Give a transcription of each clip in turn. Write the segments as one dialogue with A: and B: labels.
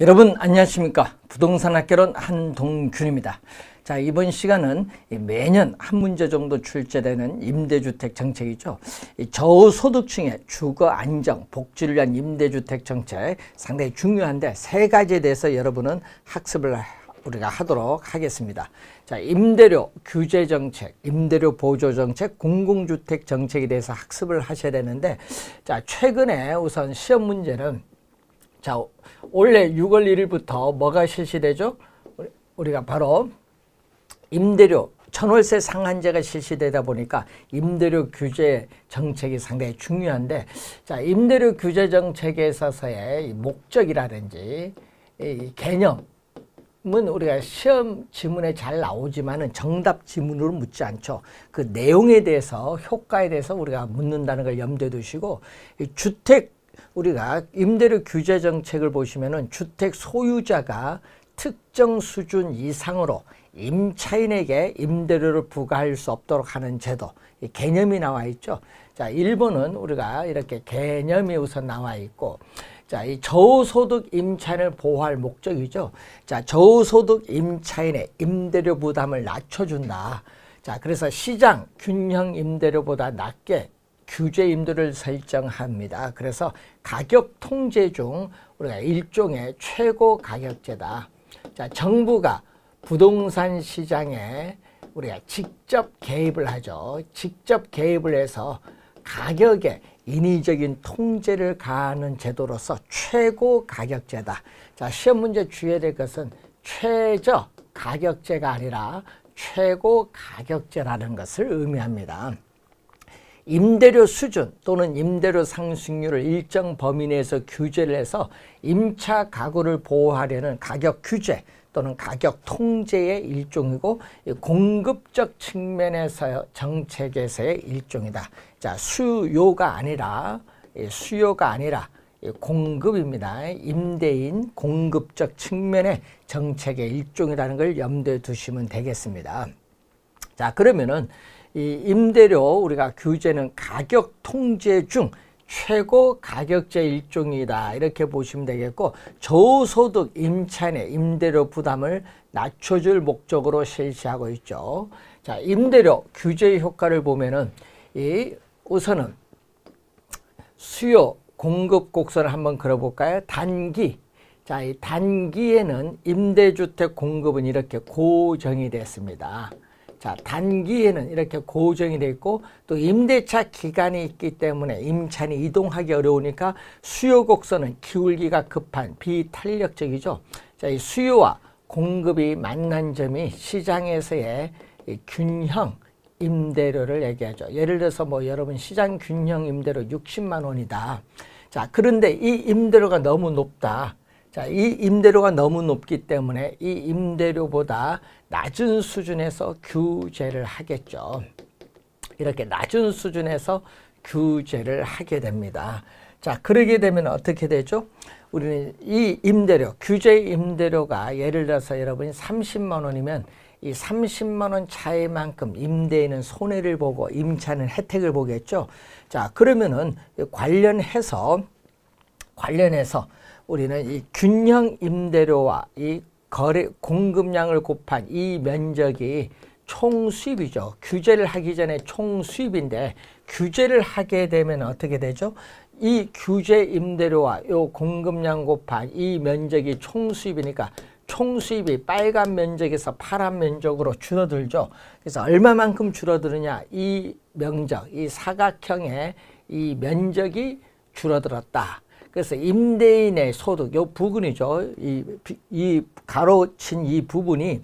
A: 여러분 안녕하십니까 부동산 학개론 한동균입니다 자 이번 시간은 매년 한 문제 정도 출제되는 임대주택 정책이죠 저소득층의 주거 안정 복지를 위한 임대주택 정책 상당히 중요한데 세 가지에 대해서 여러분은 학습을 우리가 하도록 하겠습니다. 자, 임대료 규제 정책, 임대료 보조 정책, 공공주택 정책에 대해서 학습을 하셔야 되는데, 자, 최근에 우선 시험 문제는 자, 원래 6월 1일부터 뭐가 실시되죠? 우리가 바로 임대료 천월세 상한제가 실시되다 보니까 임대료 규제 정책이 상당히 중요한데 자 임대료 규제 정책에 있어서의 목적이라든지 이 개념은 우리가 시험 지문에 잘 나오지만은 정답 지문으로 묻지 않죠. 그 내용에 대해서 효과에 대해서 우리가 묻는다는 걸 염두에 두시고 주택 우리가 임대료 규제 정책을 보시면은 주택 소유자가 특정 수준 이상으로 임차인에게 임대료를 부과할 수 없도록 하는 제도 개념이 나와 있죠. 자, 일본은 우리가 이렇게 개념이 우선 나와 있고 자, 이 저소득 임차인을 보호할 목적이죠. 자, 저소득 임차인의 임대료 부담을 낮춰준다. 자, 그래서 시장 균형 임대료보다 낮게 규제 임도를 설정합니다. 그래서 가격 통제 중 우리가 일종의 최고 가격제다. 자, 정부가 부동산 시장에 우리가 직접 개입을 하죠. 직접 개입을 해서 가격에 인위적인 통제를 가하는 제도로서 최고 가격제다. 자, 시험 문제 주의될 해야 것은 최저 가격제가 아니라 최고 가격제라는 것을 의미합니다. 임대료 수준 또는 임대료 상승률을 일정 범위 내에서 규제를 해서 임차 가구를 보호하려는 가격 규제 또는 가격 통제의 일종이고 공급적 측면에서 정책 에서의 일종이다. 자, 수요가 아니라 예, 수요가 아니라 공급입니다. 임대인 공급적 측면의 정책의 일종이라는 걸 염두에 두시면 되겠습니다. 자, 그러면은 이 임대료 우리가 규제는 가격 통제 중 최고 가격제 일종이다 이렇게 보시면 되겠고 저소득 임차인의 임대료 부담을 낮춰줄 목적으로 실시하고 있죠. 자 임대료 규제 효과를 보면은 이 우선은 수요 공급 곡선을 한번 그려볼까요? 단기 자이 단기에는 임대주택 공급은 이렇게 고정이 됐습니다. 자, 단기에는 이렇게 고정이 돼 있고 또 임대차 기간이 있기 때문에 임차인이 이동하기 어려우니까 수요 곡선은 기울기가 급한 비탄력적이죠. 자, 이 수요와 공급이 만난 점이 시장에서의 이 균형 임대료를 얘기하죠. 예를 들어서 뭐 여러분 시장 균형 임대료 60만 원이다. 자, 그런데 이 임대료가 너무 높다. 자, 이 임대료가 너무 높기 때문에 이 임대료보다 낮은 수준에서 규제를 하겠죠. 이렇게 낮은 수준에서 규제를 하게 됩니다. 자, 그러게 되면 어떻게 되죠? 우리는 이 임대료, 규제 임대료가 예를 들어서 여러분이 30만 원이면 이 30만 원 차이만큼 임대인은 손해를 보고 임차는 혜택을 보겠죠. 자, 그러면은 관련해서 관련해서 우리는 이 균형 임대료와 이 거래 공급량을 곱한 이 면적이 총 수입이죠. 규제를 하기 전에 총 수입인데 규제를 하게 되면 어떻게 되죠? 이 규제 임대료와 요 공급량 곱한 이 면적이 총 수입이니까 총 수입이 빨간 면적에서 파란 면적으로 줄어들죠. 그래서 얼마만큼 줄어드느냐 이 면적, 이 사각형의 이 면적이 줄어들었다. 그래서 임대인의 소득, 요 부분이죠. 이, 이 가로친 이 부분이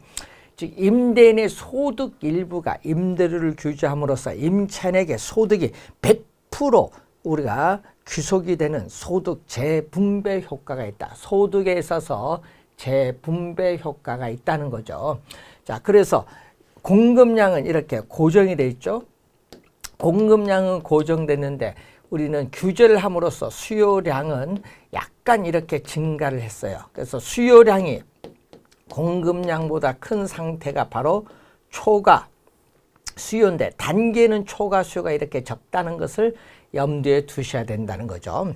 A: 즉 임대인의 소득 일부가 임대료를 규제함으로써 임차인에게 소득이 100% 우리가 귀속이 되는 소득 재분배 효과가 있다. 소득에 있어서 재분배 효과가 있다는 거죠. 자, 그래서 공급량은 이렇게 고정이 돼 있죠. 공급량은 고정됐는데 우리는 규제를 함으로써 수요량은 약간 이렇게 증가를 했어요. 그래서 수요량이 공급량보다 큰 상태가 바로 초과 수요인데 단계는 초과 수요가 이렇게 적다는 것을 염두에 두셔야 된다는 거죠.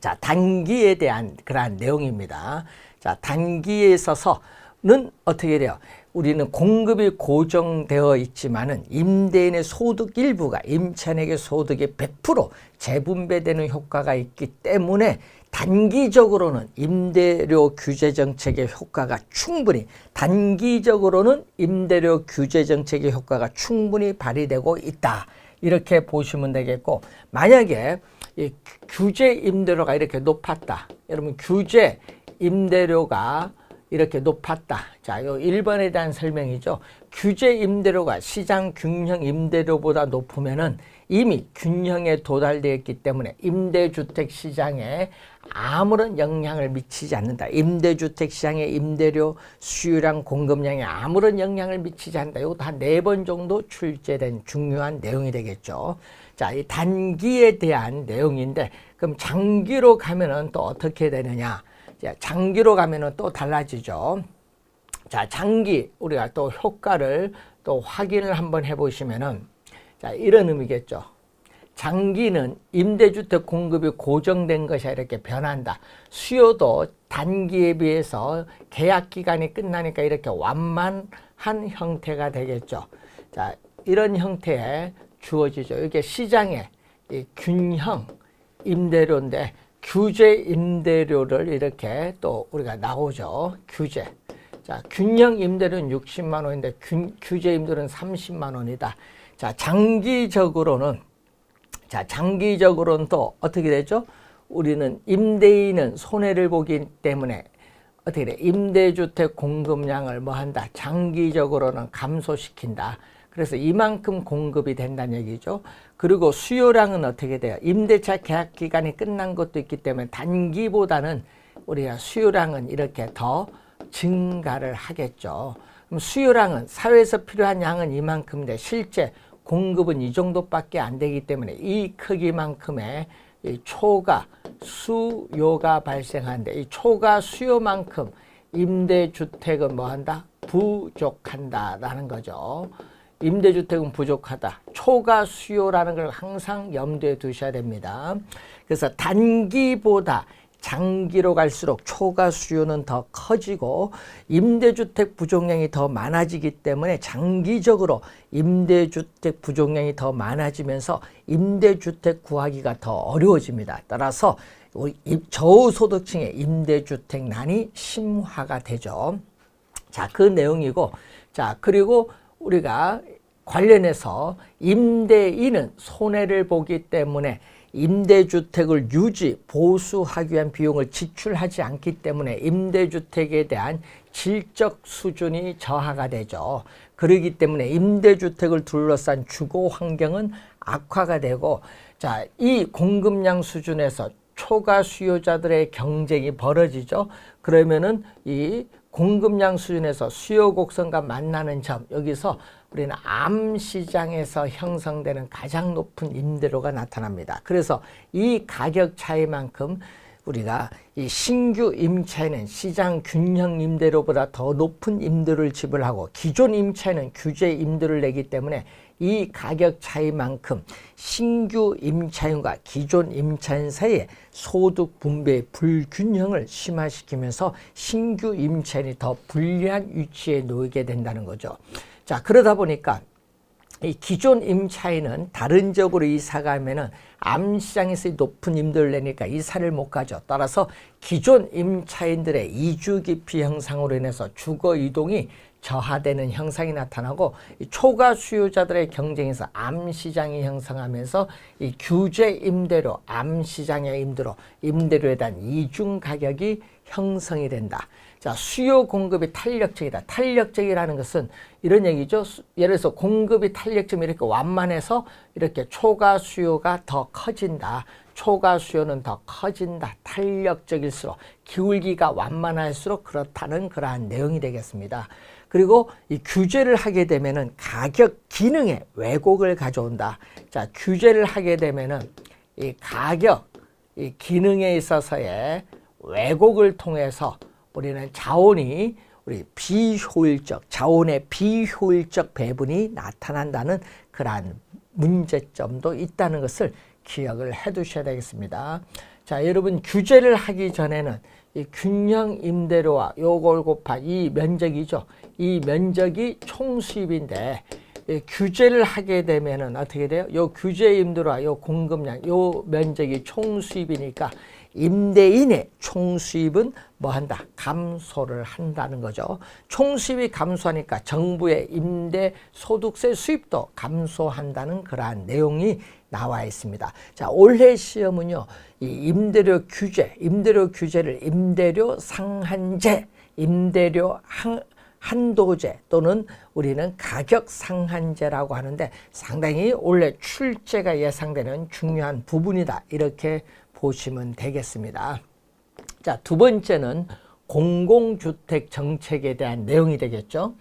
A: 자, 단기에 대한 그러한 내용입니다. 자, 단기에 있어서는 어떻게 돼요? 우리는 공급이 고정되어 있지만은 임대인의 소득 일부가 임차인에게 소득의 100% 재분배되는 효과가 있기 때문에 단기적으로는 임대료 규제 정책의 효과가 충분히 단기적으로는 임대료 규제 정책의 효과가 충분히 발휘되고 있다. 이렇게 보시면 되겠고 만약에 이 규제 임대료가 이렇게 높았다. 여러분 규제 임대료가 이렇게 높았다. 자, 요 1번에 대한 설명이죠. 규제 임대료가 시장 균형 임대료보다 높으면은 이미 균형에 도달되었기 때문에 임대주택 시장에 아무런 영향을 미치지 않는다. 임대주택 시장의 임대료 수요량 공급량에 아무런 영향을 미치지 않는다. 이거다한네번 정도 출제된 중요한 내용이 되겠죠. 자, 이 단기에 대한 내용인데 그럼 장기로 가면은 또 어떻게 되느냐? 장기로 가면은 또 달라지죠. 자, 장기 우리가 또 효과를 또 확인을 한번 해보시면은 자, 이런 의미겠죠. 장기는 임대주택 공급이 고정된 것이 이렇게 변한다. 수요도 단기에 비해서 계약 기간이 끝나니까 이렇게 완만한 형태가 되겠죠. 자, 이런 형태에 주어지죠. 이게 시장의 균형 임대료인데 규제 임대료를 이렇게 또 우리가 나오죠. 규제. 자, 균형 임대료는 60만 원인데 균, 규제 임대료는 30만 원이다. 자, 장기적으로는 자, 장기적으로는 또 어떻게 되죠? 우리는 임대인은 손해를 보기 때문에 어떻게 돼? 임대주택 공급량을 뭐 한다? 장기적으로는 감소시킨다. 그래서 이만큼 공급이 된다는 얘기죠. 그리고 수요량은 어떻게 돼요? 임대차 계약 기간이 끝난 것도 있기 때문에 단기보다는 우리가 수요량은 이렇게 더 증가를 하겠죠. 그럼 수요량은 사회에서 필요한 양은 이만큼인데 실제 공급은 이 정도밖에 안 되기 때문에 이 크기만큼의 이 초과 수요가 발생하는데 이 초과 수요만큼 임대주택은 뭐 한다? 부족한다라는 거죠. 임대주택은 부족하다. 초과 수요라는 걸 항상 염두에 두셔야 됩니다. 그래서 단기보다 장기로 갈수록 초과 수요는 더 커지고 임대주택 부족량이 더 많아지기 때문에 장기적으로 임대주택 부족량이 더 많아지면서 임대주택 구하기가 더 어려워집니다. 따라서 저소득층의 임대주택난이 심화가 되죠. 자, 그 내용이고 자, 그리고 우리가 관련해서 임대인은 손해를 보기 때문에 임대주택을 유지, 보수하기 위한 비용을 지출하지 않기 때문에 임대주택에 대한 질적 수준이 저하가 되죠. 그러기 때문에 임대주택을 둘러싼 주거 환경은 악화가 되고, 자, 이 공급량 수준에서 초과 수요자들의 경쟁이 벌어지죠. 그러면은 이 공급량 수준에서 수요 곡선과 만나는 점 여기서 우리는 암 시장에서 형성되는 가장 높은 임대료가 나타납니다. 그래서 이 가격 차이만큼 우리가 이 신규 임차에는 시장 균형 임대료보다 더 높은 임대료를 지불하고 기존 임차에는 규제 임대료를 내기 때문에 이 가격 차이만큼 신규 임차인과 기존 임차인 사이에 소득 분배 불균형을 심화시키면서 신규 임차인이 더 불리한 위치에 놓이게 된다는 거죠. 자, 그러다 보니까 이 기존 임차인은 다른 지역으로 이사 가면은 암시장에서 높은 임대를 내니까 이사를 못 가죠. 따라서 기존 임차인들의 이주 기피 형상으로 인해서 주거 이동이 저하되는 형상이 나타나고 초과 수요자들의 경쟁에서 암시장이 형성하면서 이 규제 임대료, 암시장의 임대료, 임대료에 대한 이중 가격이 형성이 된다. 자, 수요 공급이 탄력적이다. 탄력적이라는 것은 이런 얘기죠. 예를 들어서 공급이 탄력점 이렇게 완만해서 이렇게 초과 수요가 더 커진다. 초과 수요는 더 커진다. 탄력적일수록 기울기가 완만할수록 그렇다는 그러한 내용이 되겠습니다. 그리고 이 규제를 하게 되면은 가격 기능의 왜곡을 가져온다. 자, 규제를 하게 되면은 이 가격 이 기능에 있어서의 왜곡을 통해서 우리는 자원이 우리 비효율적 자원의 비효율적 배분이 나타난다는 그러한 문제점도 있다는 것을 기억을 해 두셔야 되겠습니다. 자, 여러분 규제를 하기 전에는 이 균형 임대료와 요걸 곱한 이 면적이죠. 이 면적이 총 수입인데 이 규제를 하게 되면은 어떻게 돼요? 요 규제 임대료와 요 공급량, 요 면적이 총 수입이니까 임대인의 총 수입은 뭐 한다? 감소를 한다는 거죠. 총 수입이 감소하니까 정부의 임대 소득세 수입도 감소한다는 그러한 내용이 나와 있습니다. 자, 올해 시험은요. 이 임대료 규제, 임대료 규제를 임대료 상한제, 임대료 항, 한도제 또는 우리는 가격 상한제라고 하는데 상당히 올해 출제가 예상되는 중요한 부분이다. 이렇게 보시면 되겠습니다. 자, 두 번째는 공공주택 정책에 대한 내용이 되겠죠.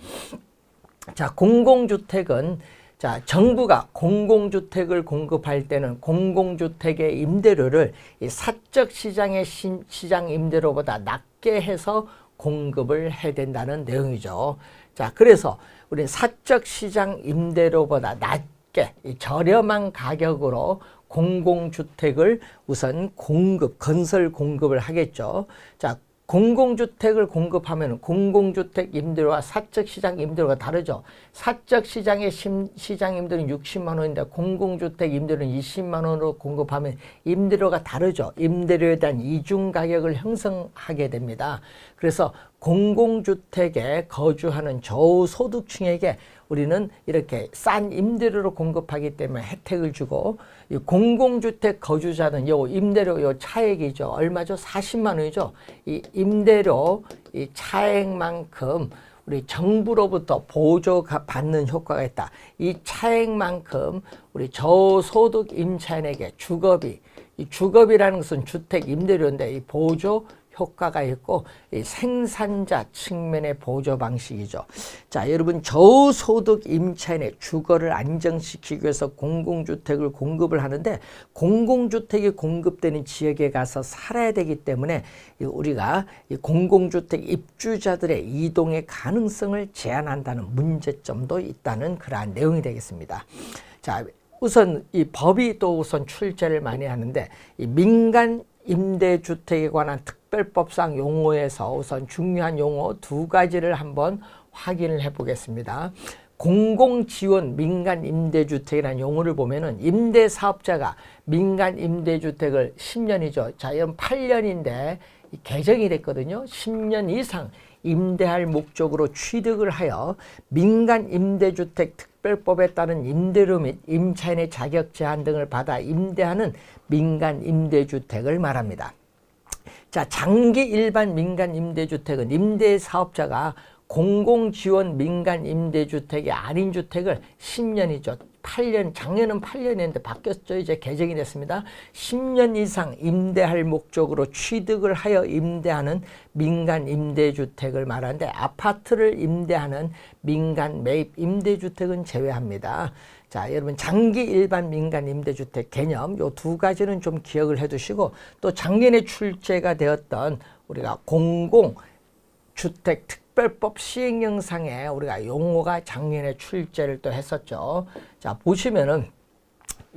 A: 자, 공공주택은 자, 정부가 공공주택을 공급할 때는 공공주택의 임대료를 이 사적 시장의 시, 시장 임대료보다 낮게 해서 공급을 해야 된다는 내용이죠. 자, 그래서 우리 사적 시장 임대료보다 낮게 이 저렴한 가격으로 공공주택을 우선 공급, 건설 공급을 하겠죠. 자, 공공주택을 공급하면 공공주택 임대료와 사적시장 임대료가 다르죠. 사적시장의 시장 임대료는 60만 원인데 공공주택 임대료는 20만 원으로 공급하면 임대료가 다르죠. 임대료에 대한 이중가격을 형성하게 됩니다. 그래서 공공주택에 거주하는 저소득층에게 우리는 이렇게 싼 임대료로 공급하기 때문에 혜택을 주고 이 공공주택 거주자는 요 임대료 요 차액이죠. 얼마죠? 40만 원이죠. 이 임대료 이 차액만큼 우리 정부로부터 보조 가 받는 효과가 있다. 이 차액만큼 우리 저소득 임차인에게 주거비, 이 주거비라는 것은 주택 임대료인데 이 보조 효과가 있고 생산자 측면의 보조 방식이죠. 자, 여러분 저소득 임차인의 주거를 안정시키기 위해서 공공주택을 공급을 하는데 공공주택이 공급되는 지역에 가서 살아야 되기 때문에 우리가 공공주택 입주자들의 이동의 가능성을 제한한다는 문제점도 있다는 그러한 내용이 되겠습니다. 자, 우선 이 법이 또 우선 출제를 많이 하는데 이 민간 임대주택에 관한 특별법상 용어에서 우선 중요한 용어 두 가지를 한번 확인을 해 보겠습니다. 공공지원 민간 임대주택이라는 용어를 보면은 임대사업자가 민간 임대주택을 10년이죠. 자연 8년인데 개정이 됐거든요. 10년 이상 임대할 목적으로 취득을 하여 민간 임대주택 특별법에 따른 임대료 및 임차인의 자격 제한 등을 받아 임대하는 민간 임대주택을 말합니다. 자, 장기 일반 민간 임대주택은 임대 사업자가 공공지원 민간 임대주택이 아닌 주택을 10년이죠. 8년, 작년은 8년이었는데 바뀌었죠. 이제 개정이 됐습니다. 10년 이상 임대할 목적으로 취득을 하여 임대하는 민간 임대주택을 말하는데 아파트를 임대하는 민간 매입 임대주택은 제외합니다. 자, 여러분 장기 일반 민간 임대주택 개념 요 두 가지는 좀 기억을 해 두시고 또 작년에 출제가 되었던 우리가 공공 주택 특 특별법 시행 영상에 우리가 용어가 작년에 출제를 또 했었죠. 자, 보시면은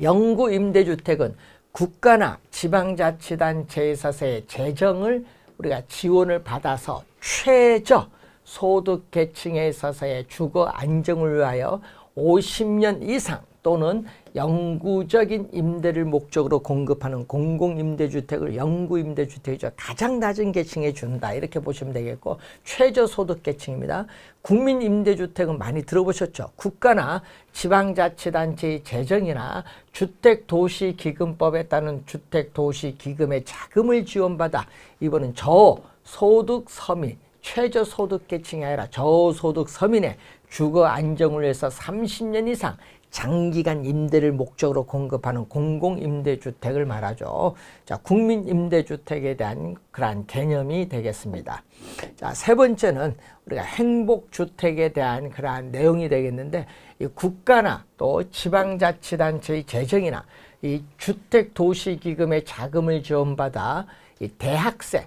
A: 영구 임대주택은 국가나 지방자치단체에서의 재정을 우리가 지원을 받아서 최저 소득 계층에 있어서의 주거 안정을 위하여 50년 이상 또는 영구적인 임대를 목적으로 공급하는 공공임대주택을 영구임대주택이죠. 가장 낮은 계층에 준다. 이렇게 보시면 되겠고 최저소득 계층입니다. 국민임대주택은 많이 들어보셨죠. 국가나 지방자치단체의 재정이나 주택도시기금법에 따른 주택도시기금의 자금을 지원받아 이번은 저소득 서민 최저소득 계층이 아니라 저소득 서민의 주거 안정을 위해서 30년 이상 장기간 임대를 목적으로 공급하는 공공임대주택을 말하죠. 자, 국민임대주택에 대한 그러한 개념이 되겠습니다. 자, 세 번째는 우리가 행복주택에 대한 그러한 내용이 되겠는데 이 국가나 또 지방자치단체의 재정이나 이 주택도시기금의 자금을 지원받아 이 대학생,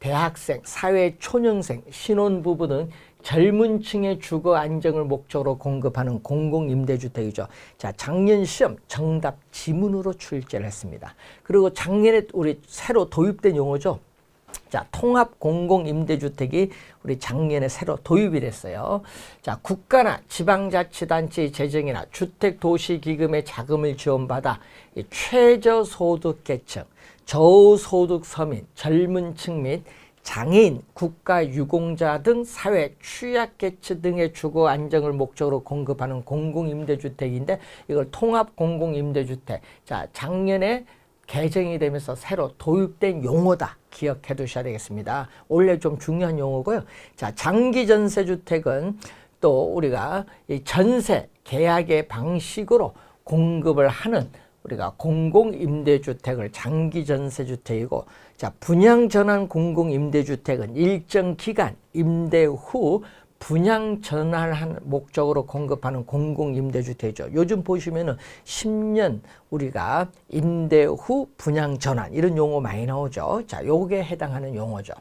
A: 대학생, 사회초년생, 신혼부부 등 젊은 층의 주거 안정을 목적으로 공급하는 공공임대주택이죠. 자, 작년 시험 정답 지문으로 출제를 했습니다. 그리고 작년에 우리 새로 도입된 용어죠. 자, 통합 공공 임대주택이 우리 작년에 새로 도입이 됐어요. 자, 국가나 지방자치단체의 재정이나 주택도시기금의 자금을 지원받아 최저소득계층, 저소득 서민, 젊은 층및 장애인, 국가 유공자 등 사회 취약계층 등의 주거 안정을 목적으로 공급하는 공공임대주택인데 이걸 통합 공공임대주택. 자, 작년에 개정이 되면서 새로 도입된 용어다. 기억해 두셔야 되겠습니다. 원래 좀 중요한 용어고요. 자, 장기 전세 주택은 또 우리가 이 전세 계약의 방식으로 공급을 하는 우리가 공공임대주택을 장기 전세주택이고 자, 분양 전환 공공 임대주택은 일정 기간 임대 후 분양 전환한 목적으로 공급하는 공공 임대주택이죠. 요즘 보시면은 10년 우리가 임대 후 분양 전환 이런 용어 많이 나오죠. 자, 요게 해당하는 용어죠.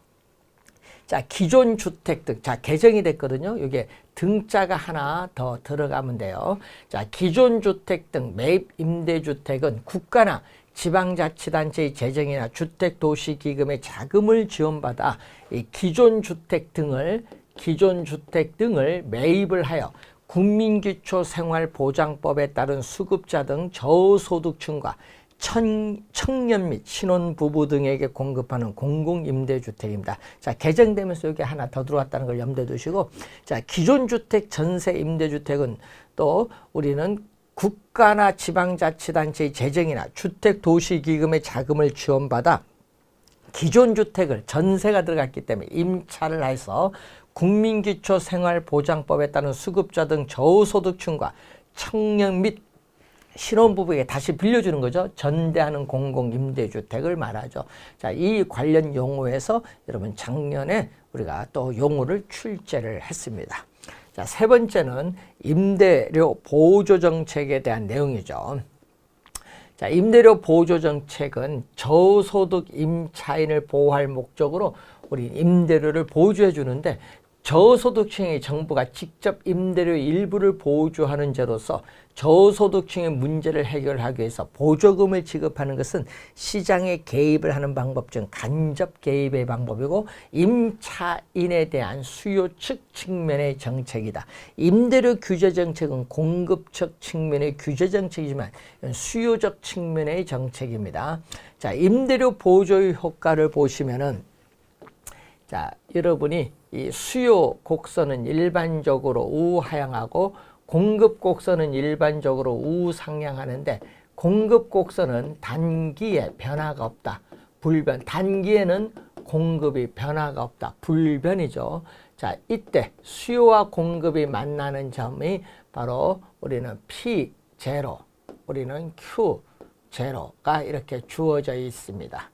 A: 자, 기존 주택 등, 자, 개정이 됐거든요. 이게 등자가 하나 더 들어가면 돼요. 자, 기존 주택 등 매입 임대주택은 국가나 지방자치단체의 재정이나 주택도시기금의 자금을 지원받아 기존 주택 등을 기존 주택 등을 매입을 하여 국민기초생활보장법에 따른 수급자 등 저소득층과 천, 청년 및 신혼부부 등에게 공급하는 공공임대주택입니다. 자, 개정되면서 여기 하나 더 들어왔다는 걸 염두에 두시고, 자, 기존 주택 전세 임대주택은 또 우리는 국가나 지방자치단체의 재정이나 주택도시기금의 자금을 지원받아 기존 주택을 전세가 들어갔기 때문에 임차를 해서 국민기초생활보장법에 따른 수급자 등 저소득층과 청년 및 신혼부부에게 다시 빌려주는 거죠. 전대하는 공공임대주택을 말하죠. 자, 이 관련 용어에서 여러분 작년에 우리가 또 용어를 출제를 했습니다. 자, 세 번째는 임대료 보조 정책에 대한 내용이죠. 자, 임대료 보조 정책은 저소득 임차인을 보호할 목적으로 우리 임대료를 보조해 주는데 저소득층의 정부가 직접 임대료 일부를 보조하는 제로서 저소득층의 문제를 해결하기 위해서 보조금을 지급하는 것은 시장에 개입을 하는 방법 중 간접 개입의 방법이고 임차인에 대한 수요 측 측면의 정책이다. 임대료 규제 정책은 공급 측 측면의 규제 정책이지만 수요적 측면의 정책입니다. 자, 임대료 보조의 효과를 보시면은 자, 여러분이 이 수요 곡선은 일반적으로 우하향하고 공급 곡선은 일반적으로 우상향하는데 공급 곡선은 단기에 변화가 없다. 불변. 단기에는 공급이 변화가 없다. 불변이죠. 자, 이때 수요와 공급이 만나는 점이 바로 우리는 P 제로, 우리는 Q 제로가 이렇게 주어져 있습니다.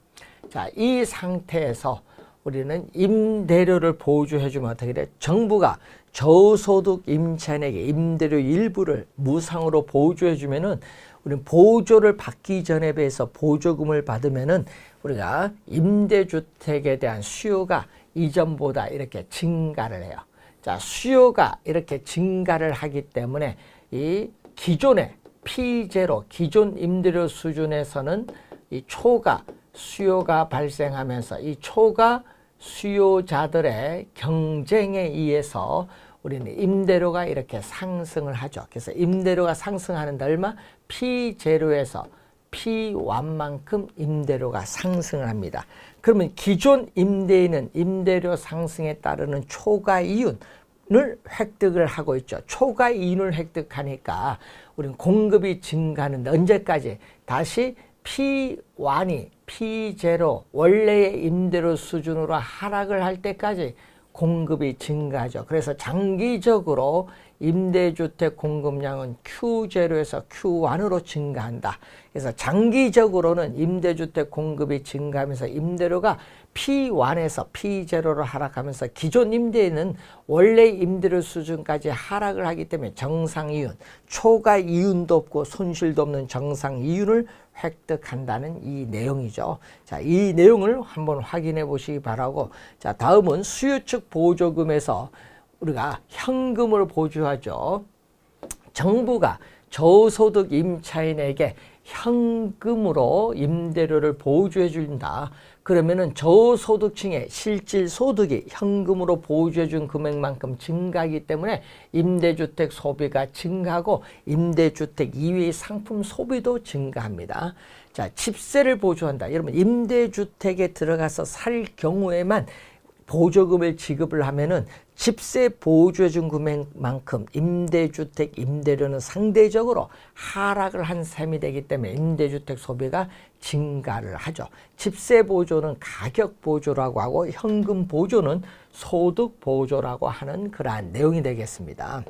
A: 자, 이 상태에서 우리는 임대료를 보조해주면 어떻게 돼? 정부가 저소득 임차인에게 임대료 일부를 무상으로 보조해주면은 우리는 보조를 받기 전에 비해서 보조금을 받으면은 우리가 임대주택에 대한 수요가 이전보다 이렇게 증가를 해요. 자, 수요가 이렇게 증가를 하기 때문에 이 기존의 피제로 기존 임대료 수준에서는 이초가 수요가 발생하면서 이초가 수요자들의 경쟁에 의해서 우리는 임대료가 이렇게 상승을 하죠. 그래서 임대료가 상승하는 데 얼마? P0에서 P1만큼 임대료가 상승을 합니다. 그러면 기존 임대인은 임대료 상승에 따르는 초과 이윤을 획득을 하고 있죠. 초과 이윤을 획득하니까 우리는 공급이 증가하는데 언제까지? 다시 P1이 P0 원래의 임대료 수준으로 하락을 할 때까지 공급이 증가하죠. 그래서 장기적으로 임대주택 공급량은 Q0에서 Q1으로 증가한다. 그래서 장기적으로는 임대주택 공급이 증가하면서 임대료가 P1에서 P0로 하락하면서 기존 임대인은 원래 임대료 수준까지 하락을 하기 때문에 정상 이윤, 초과 이윤도 없고 손실도 없는 정상 이윤을 획득한다는 이 내용이죠. 자, 이 내용을 한번 확인해 보시기 바라고 자, 다음은 수요측 보조금에서 우리가 현금을 보조하죠. 정부가 저소득 임차인에게 현금으로 임대료를 보조해 준다. 그러면은 저소득층의 실질 소득이 현금으로 보조해 준 금액만큼 증가하기 때문에 임대주택 소비가 증가하고 임대주택 이외의 상품 소비도 증가합니다. 자, 집세를 보조한다. 여러분 임대주택에 들어가서 살 경우에만 보조금을 지급을 하면은 집세 보조주해준 금액만큼 임대주택 임대료는 상대적으로 하락을 한 셈이 되기 때문에 임대주택 소비가 증가를 하죠. 집세 보조는 가격 보조라고 하고 현금 보조는 소득 보조라고 하는 그러한 내용이 되겠습니다.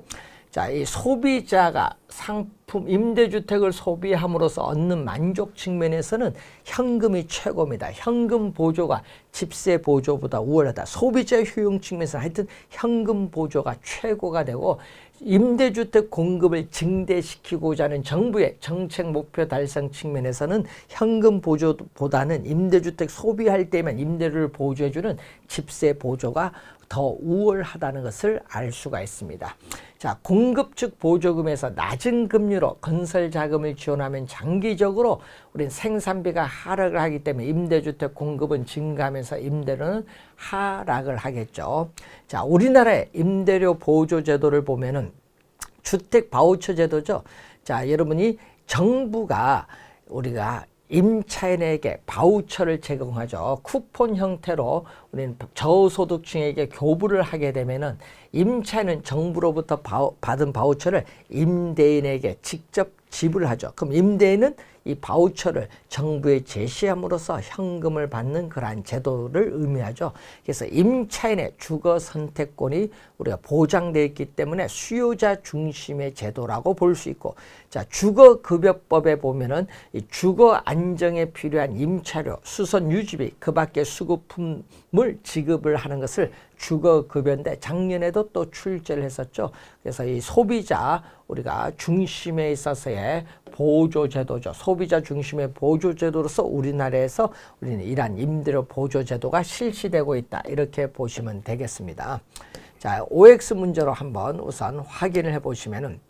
A: 자, 이 소비자가 상품 임대주택을 소비함으로써 얻는 만족 측면에서는 현금이 최고입니다. 현금 보조가 집세 보조보다 우월하다. 소비자 효용 측면에서 하여튼 현금 보조가 최고가 되고 임대주택 공급을 증대시키고자 하는 정부의 정책 목표 달성 측면에서는 현금 보조보다는 임대주택 소비할 때만 임대를 보조해주는 집세 보조가 더 우월하다는 것을 알 수가 있습니다. 자, 공급 측 보조금에서 낮은 금리로 건설 자금을 지원하면 장기적으로 우린 생산비가 하락을 하기 때문에 임대주택 공급은 증가하면서 임대료는 하락을 하겠죠. 자, 우리나라의 임대료 보조 제도를 보면은 주택 바우처 제도죠. 자, 여러분이 정부가 우리가 임차인에게 바우처를 제공하죠. 쿠폰 형태로 우리는 저소득층에게 교부를 하게 되면은 임차인은 정부로부터 바우, 받은 바우처를 임대인에게 직접 지불 하죠. 그럼 임대인은 이 바우처를 정부에 제시함으로써 현금을 받는 그러한 제도를 의미하죠. 그래서 임차인의 주거 선택권이 우리가 보장돼 있기 때문에 수요자 중심의 제도라고 볼 수 있고 자, 주거 급여법에 보면은 이 주거 안정에 필요한 임차료, 수선 유지비, 그밖에 수급품을 지급을 하는 것을 주거급여인데 작년에도 또 출제를 했었죠. 그래서 이 소비자 우리가 중심에 있어서의 보조제도죠. 소비자 중심의 보조제도로서 우리나라에서 우리는 이러한 임대료 보조제도가 실시되고 있다. 이렇게 보시면 되겠습니다. 자, OX 문제로 한번 우선 확인을 해보시면은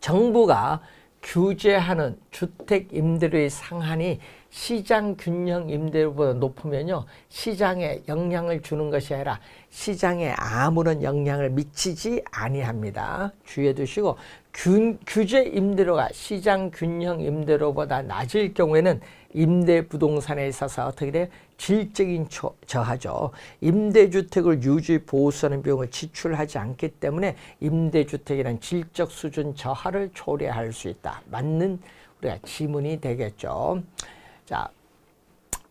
A: 정부가 규제하는 주택 임대료의 상한이 시장 균형 임대료보다 높으면요. 시장에 영향을 주는 것이 아니라 시장에 아무런 영향을 미치지 아니합니다. 주의해 두시고 균, 규제 임대료가 시장 균형 임대료보다 낮을 경우에는 임대 부동산에 있어서 어떻게 돼요? 질적인 저하죠. 임대주택을 유지 보수하는 비용을 지출하지 않기 때문에 임대주택이란 질적 수준 저하를 초래할 수 있다. 맞는 우리가 지문이 되겠죠. 자,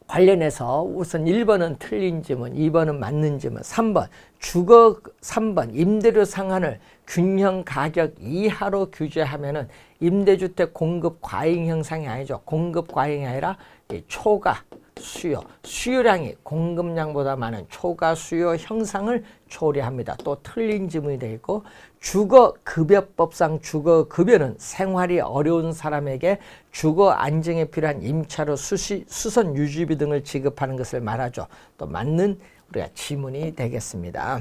A: 관련해서 우선 1번은 틀린 점은 2번은 맞는 점은 3번 주거 3번 임대료 상한을 균형 가격 이하로 규제하면은 임대주택 공급 과잉 현상이 아니죠. 공급 과잉이 아니라 이 초과 수요, 수요량이 공급량보다 많은 초과 수요 형상을 초래합니다. 또 틀린 지문이 되 있고 주거급여법상 주거급여는 생활이 어려운 사람에게 주거 안정에 필요한 임차료 수시, 수선 유지비 등을 지급하는 것을 말하죠. 또 맞는 우리가 지문이 되겠습니다.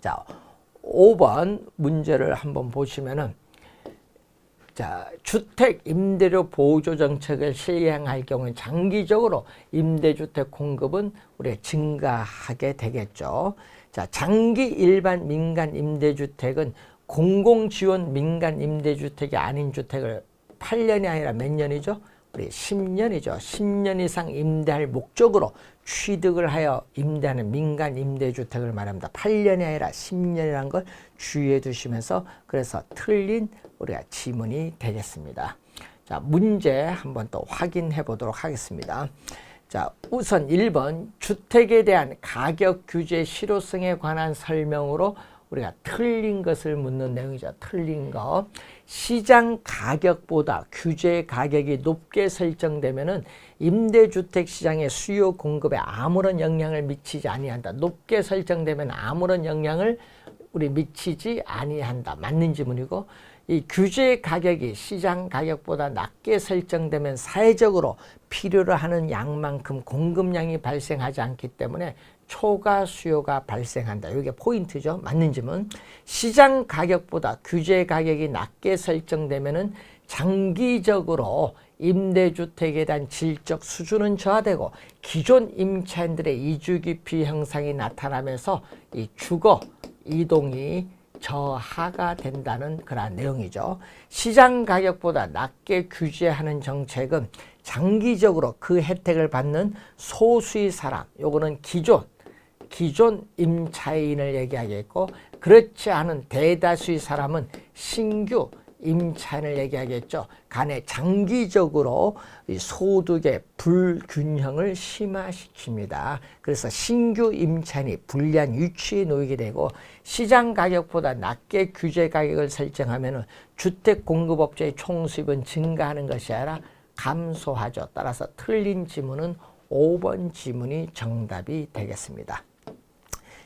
A: 자, 5번 문제를 한번 보시면은 자, 주택 임대료 보조 정책을 시행할 경우 장기적으로 임대주택 공급은 우리가 증가하게 되겠죠. 자, 장기 일반 민간 임대주택은 공공지원 민간 임대주택이 아닌 주택을 8년이 아니라 몇 년이죠? 우리 10년이죠. 10년 이상 임대할 목적으로 취득을 하여 임대하는 민간 임대주택을 말합니다. 8년이 아니라 10년이라는 걸 주의해 두시면서 그래서 틀린 우리가 지문이 되겠습니다. 자, 문제 한번 또 확인해 보도록 하겠습니다. 자, 우선 1번 주택에 대한 가격 규제 실효성에 관한 설명으로 우리가 틀린 것을 묻는 내용이죠. 틀린 거. 시장 가격보다 규제 가격이 높게 설정되면은 임대주택 시장의 수요 공급에 아무런 영향을 미치지 아니한다. 높게 설정되면 아무런 영향을 우리 미치지 아니한다. 맞는 지문이고 이 규제 가격이 시장 가격보다 낮게 설정되면 사회적으로 필요로 하는 양만큼 공급량이 발생하지 않기 때문에 초과 수요가 발생한다. 이게 포인트죠. 맞는 지문 시장 가격보다 규제 가격이 낮게 설정되면은 장기적으로 임대주택에 대한 질적 수준은 저하되고 기존 임차인들의 이주기피 형상이 나타나면서 이 주거 이동이 저하가 된다는 그러한 내용이죠. 시장 가격보다 낮게 규제하는 정책은 장기적으로 그 혜택을 받는 소수의 사람, 요거는 기존, 기존 임차인을 얘기하겠고 그렇지 않은 대다수의 사람은 신규 임차인을 얘기하겠죠. 간에 장기적으로 소득의 불균형을 심화시킵니다. 그래서 신규 임차인이 불리한 치에 놓이게 되고 시장 가격보다 낮게 규제 가격을 설정하면 주택 공급업자의 총수입은 증가하는 것이 아니라 감소하죠. 따라서 틀린 지문은 5번 지문이 정답이 되겠습니다.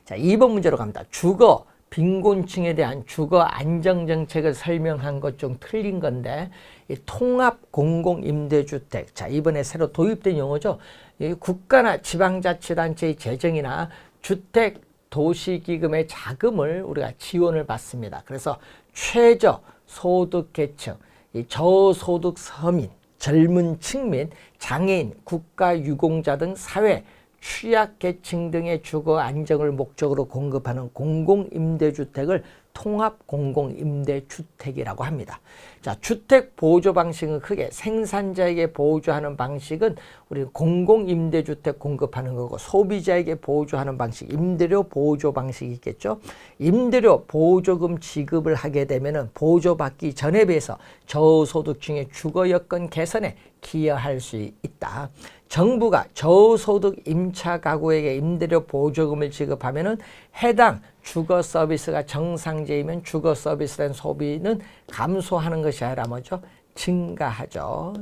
A: 자, 2번 문제로 갑니다. 주거, 빈곤층에 대한 주거 안정정책을 설명한 것 좀 틀린 건데 이 통합 공공 임대주택 자 이번에 새로 도입된 용어죠 이 국가나 지방자치단체의 재정이나 주택 도시기금의 자금을 우리가 지원을 받습니다 그래서 최저 소득계층 이 저소득 서민 젊은 층및 장애인 국가유공자 등 사회 취약계층 등의 주거 안정을 목적으로 공급하는 공공임대주택을 통합공공임대주택이라고 합니다. 자, 주택 보조 방식은 크게 생산자에게 보조하는 방식은 우리 공공임대주택 공급하는 거고 소비자에게 보조하는 방식, 임대료 보조 방식이 있겠죠. 임대료 보조금 지급을 하게 되면은 보조받기 전에 비해서 저소득층의 주거 여건 개선에 기여할 수 있다. 정부가 저소득 임차 가구에게 임대료 보조금을 지급하면은 해당 주거 서비스가 정상제이면 주거 서비스된 소비는 감소하는 것이 아니라 뭐죠? 증가하죠.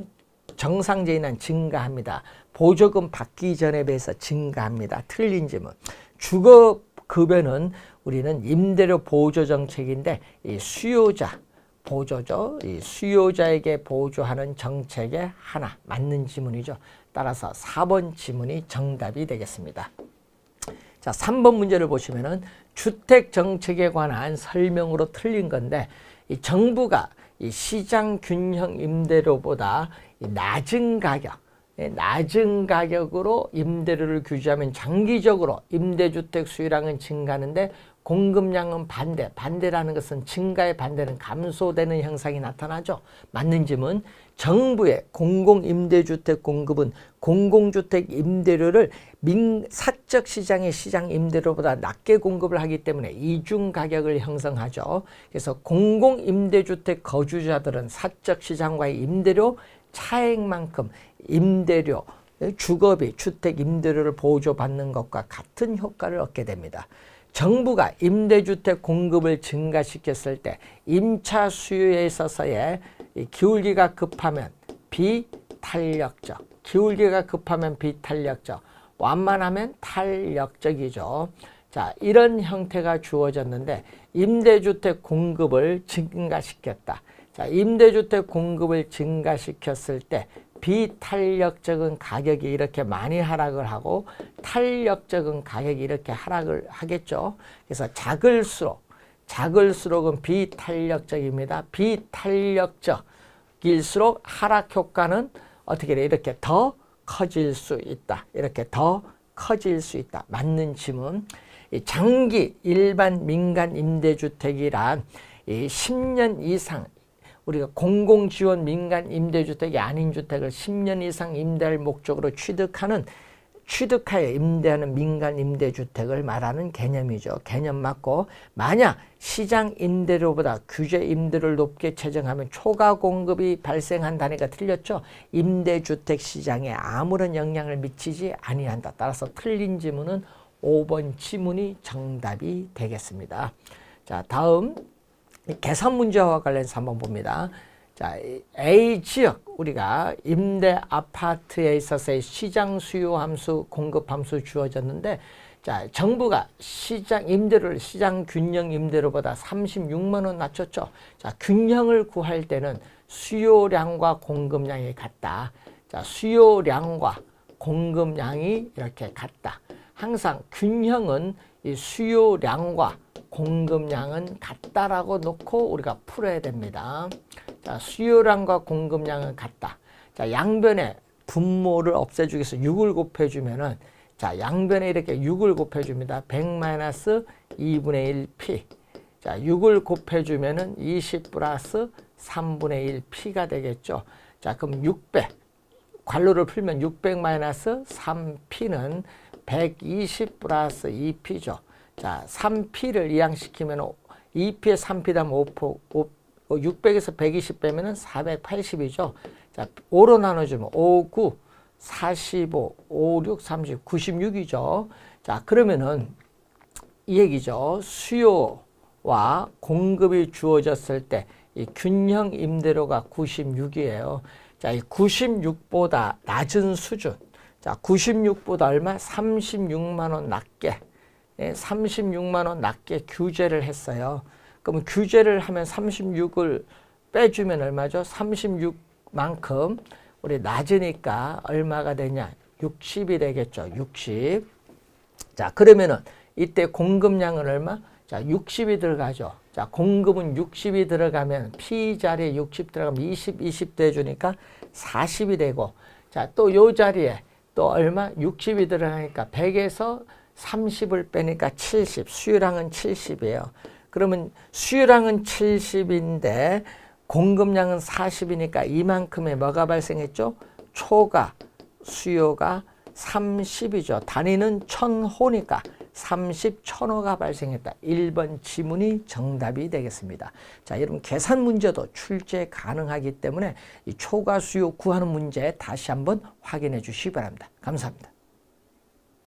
A: 정상제인은 증가합니다. 보조금 받기 전에 비해서 증가합니다. 틀린 질문. 주거 급여는 우리는 임대료 보조 정책인데 이 수요자 보조죠. 이 수요자에게 보조하는 정책의 하나 맞는 지문이죠. 따라서 4번 지문이 정답이 되겠습니다. 자, 3번 문제를 보시면은 주택 정책에 관한 설명으로 틀린 건데 이 정부가 이 시장 균형 임대료보다 낮은 가격, 예, 낮은 가격으로 임대료를 규제하면 장기적으로 임대주택 수요량은 증가하는데 공급량은 반대, 반대라는 것은 증가의 반대는 감소되는 현상이 나타나죠. 맞는 짐은 정부의 공공임대주택 공급은 공공주택 임대료를 민, 사적 시장의 시장 임대료보다 낮게 공급을 하기 때문에 이중 가격을 형성하죠. 그래서 공공임대주택 거주자들은 사적 시장과의 임대료 차액만큼 임대료 주거비 주택 임대료를 보조받는 것과 같은 효과를 얻게 됩니다. 정부가 임대주택 공급을 증가시켰을 때 임차 수요에 있어서의 기울기가 급하면 비탄력적. 기울기가 급하면 비탄력적. 완만하면 탄력적이죠. 자, 이런 형태가 주어졌는데 임대주택 공급을 증가시켰다. 자, 임대주택 공급을 증가시켰을 때 비탄력적인 가격이 이렇게 많이 하락을 하고 탄력적인 가격이 이렇게 하락을 하겠죠. 그래서 작을수록 작을수록은 비탄력적입니다. 비탄력적일수록 하락 효과는 어떻게 돼? 이렇게 더 커질 수 있다. 이렇게 더 커질 수 있다. 맞는 짐은 장기 일반 민간 임대주택이란 10년 이상 우리가 공공지원 민간 임대주택이 아닌 주택을 10년 이상 임대할 목적으로 취득하는 취득하여 임대하는 민간 임대주택을 말하는 개념이죠. 개념 맞고 만약 시장 임대료보다 규제 임대를 높게 채정하면 초과 공급이 발생한다니까 틀렸죠. 임대주택 시장에 아무런 영향을 미치지 아니한다. 따라서 틀린 지문은 5번 지문이 정답이 되겠습니다. 자 다음 개선 문제와 관련해서 한번 봅니다. 자, A 지역 우리가 임대 아파트에 있어서의 시장 수요 함수, 공급 함수 주어졌는데 자, 정부가 시장 임대를 시장 균형 임대료보다 36만 원 낮췄죠. 자, 균형을 구할 때는 수요량과 공급량이 같다. 자, 수요량과 공급량이 이렇게 같다. 항상 균형은 이 수요량과 공급량은 같다라고 놓고 우리가 풀어야 됩니다. 자, 수요량과 공급량은 같다. 자, 양변에 분모를 없애주기 위해서 6을 곱해주면은 자, 양변에 이렇게 6을 곱해줍니다. 100 마이너스 2분의 1p. 자, 6을 곱해주면은 20 플러스 3분의 1p가 되겠죠. 자, 그럼 600. 관로를 풀면 600 마이너스 3p는 120 플러스 2p죠. 자, 3p를 이항시키면 2p에 3p다 하면 5, 5, 600에서 어, 120 빼면은 480이죠. 자, 5로 나눠주면 5, 9, 45, 5, 6, 30, 96이죠. 자, 그러면은 이 얘기죠. 수요와 공급이 주어졌을 때 이 균형 임대료가 96이에요. 자, 이 96보다 낮은 수준. 자, 96보다 얼마? 36만 원 낮게. 예, 36만 원 낮게 규제를 했어요. 그러면 규제를 하면 36을 빼주면 얼마죠? 36만큼 우리 낮으니까 얼마가 되냐? 60이 되겠죠. 60. 자, 그러면은 이때 공급량은 얼마? 자, 60이 들어가죠. 자, 공급은 60이 들어가면 P 자리에 60 들어가면 20, 20 돼주니까 40이 되고 자, 또 요 자리에 또 얼마? 60이 들어가니까 100에서 30을 빼니까 70, 수율량은 70이에요. 그러면 수요량은 70인데 공급량은 40이니까 이만큼의 뭐가 발생했죠? 초과 수요가 30이죠. 단위는 천호니까 30 천호가 발생했다. 1번 지문이 정답이 되겠습니다. 자, 여러분 계산 문제도 출제 가능하기 때문에 이 초과 수요 구하는 문제 다시 한번 확인해 주시기 바랍니다. 감사합니다.